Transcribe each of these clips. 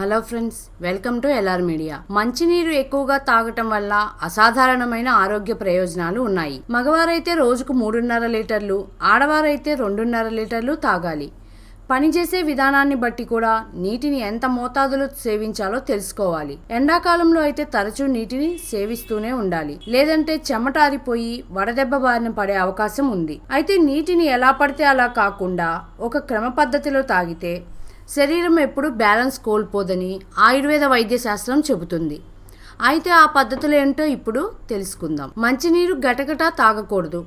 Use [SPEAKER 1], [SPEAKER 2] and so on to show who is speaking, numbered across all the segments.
[SPEAKER 1] hello friends welcome to LR media మంచినీరు ఎక్కువగా తాగటం వల్ల అసాధారణమైన ఆరోగ్య ప్రయోజనాలు ఉన్నాయి మగవారైతే రోజుకు మూడున్నర లీటర్లు ఆడవారైతే రెండున్నర లీటర్లు తాగాలి పనిచేసే విధానాన్ని బట్టి కూడా నీటిని ఎంత మోతాదులో సేవించాలో తెలుసుకోవాలి ఎండాకాలంలో అయితే తరచూ నీటిని సేవిస్తూనే ఉండాలి లేదంటే చెమటారిపోయి వడదెబ్బ బారిన పడే అవకాశం ఉంది అయితే నీటిని ఎలా పడితే అలా కాకుండా ఒక క్రమ పద్ధతిలో తాగితే శరీరం ఎప్పుడు బ్యాలెన్స్ కోల్పోదని ఆయుర్వేద వైద్య శాస్త్రం చెబుతుంది అయితే ఆ పద్ధతులు ఏంటో ఇప్పుడు తెలుసుకుందాం మంచినీరు గటగటా తాగకూడదు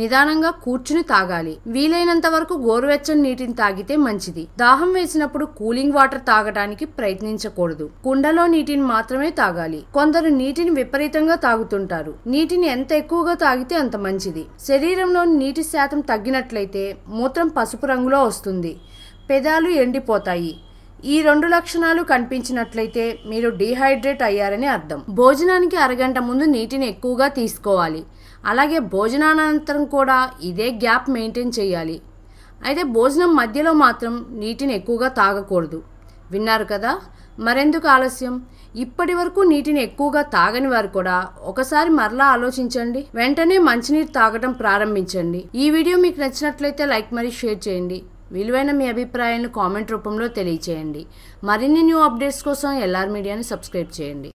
[SPEAKER 1] నిదానంగా కూర్చుని తాగాలి వీలైనంత వరకు గోరువెచ్చని నీటిని తాగితే మంచిది దాహం వేసినప్పుడు కూలింగ్ వాటర్ తాగడానికి ప్రయత్నించకూడదు కుండలో నీటిని మాత్రమే తాగాలి కొందరు నీటిని విపరీతంగా తాగుతుంటారు నీటిని ఎంత ఎక్కువగా తాగితే అంత మంచిది శరీరంలోని నీటి శాతం తగ్గినట్లయితే మూత్రం పసుపు రంగులో వస్తుంది పెదాలు ఎండిపోతాయి ఈ రెండు లక్షణాలు కనిపించినట్లయితే మీరు డీహైడ్రేట్ అయ్యారని అర్థం భోజనానికి అరగంట ముందు నీటిని ఎక్కువగా తీసుకోవాలి అలాగే భోజనానంతరం కూడా ఇదే గ్యాప్ మెయింటైన్ చేయాలి అయితే భోజనం మధ్యలో మాత్రం నీటిని ఎక్కువగా తాగకూడదు విన్నారు కదా మరెందుకు ఆలస్యం ఇప్పటి వరకు నీటిని ఎక్కువగా తాగని వారు కూడా ఒకసారి మరలా ఆలోచించండి వెంటనే మంచినీరు తాగడం ప్రారంభించండి ఈ వీడియో మీకు నచ్చినట్లయితే లైక్ మరియు షేర్ చేయండి విలువైన మీ అభిప్రాయాన్ని కామెంట్ రూపంలో తెలియచేయండి మరిన్ని న్యూ అప్డేట్స్ కోసం ఎల్ఆర్ మీడియాని సబ్స్క్రైబ్ చేయండి